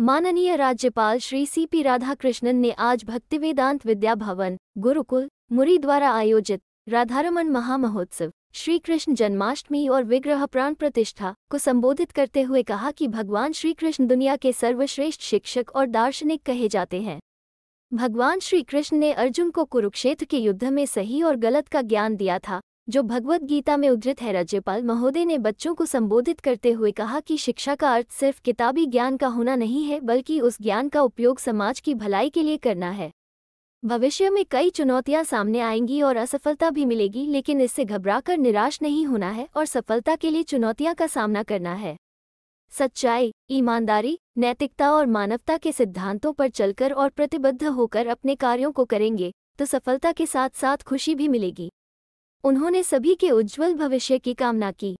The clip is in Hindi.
माननीय राज्यपाल श्री सी पी राधाकृष्णन ने आज भक्ति वेदांत विद्या भवन गुरुकुल मुरी द्वारा आयोजित राधारमण महामहोत्सव श्री कृष्ण जन्माष्टमी और विग्रह प्राण प्रतिष्ठा को संबोधित करते हुए कहा कि भगवान श्री कृष्ण दुनिया के सर्वश्रेष्ठ शिक्षक और दार्शनिक कहे जाते हैं भगवान श्रीकृष्ण ने अर्जुन को कुरुक्षेत्र के युद्ध में सही और गलत का ज्ञान दिया था जो भगवत गीता में उद्धृत है राज्यपाल महोदय ने बच्चों को संबोधित करते हुए कहा कि शिक्षा का अर्थ सिर्फ किताबी ज्ञान का होना नहीं है बल्कि उस ज्ञान का उपयोग समाज की भलाई के लिए करना है भविष्य में कई चुनौतियां सामने आएंगी और असफलता भी मिलेगी लेकिन इससे घबराकर निराश नहीं होना है और सफलता के लिए चुनौतियां का सामना करना है सच्चाई ईमानदारी नैतिकता और मानवता के सिद्धांतों पर चलकर और प्रतिबद्ध होकर अपने कार्यों को करेंगे तो सफलता के साथ साथ खुशी भी मिलेगी उन्होंने सभी के उज्ज्वल भविष्य की कामना की